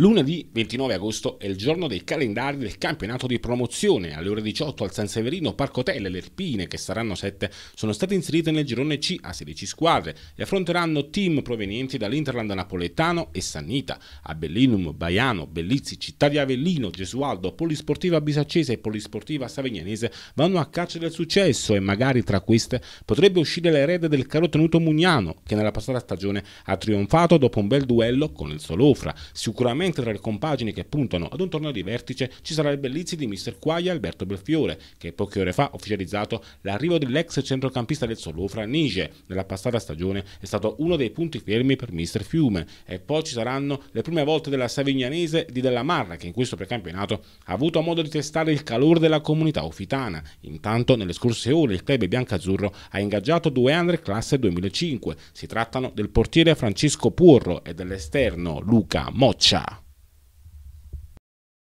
Lunedì 29 agosto è il giorno dei calendari del campionato di promozione. Alle ore 18 al San Severino, Parco Hotel e l'Erpine, che saranno 7, sono state inserite nel girone C a 16 squadre e affronteranno team provenienti dall'Interland napoletano e Sannita, Abellinum, Baiano, Bellizzi, Città di Avellino, Gesualdo, Polisportiva Bisaccese e Polisportiva Savignanese vanno a caccia del successo e magari tra queste potrebbe uscire l'erede del caro tenuto Mugnano, che nella passata stagione ha trionfato dopo un bel duello con il Solofra. Sicuramente mentre tra le compagini che puntano ad un torneo di vertice ci sarà il Bellizzi di Mister Quaglia Alberto Belfiore, che poche ore fa ha ufficializzato l'arrivo dell'ex centrocampista del Solofra Nige. Nella passata stagione è stato uno dei punti fermi per Mister Fiume e poi ci saranno le prime volte della Savignanese di Della Marra che in questo precampionato ha avuto modo di testare il calore della comunità ufitana. Intanto nelle scorse ore il club biancazzurro ha ingaggiato due under classe 2005. Si trattano del portiere Francesco Puorro e dell'esterno Luca Moccia.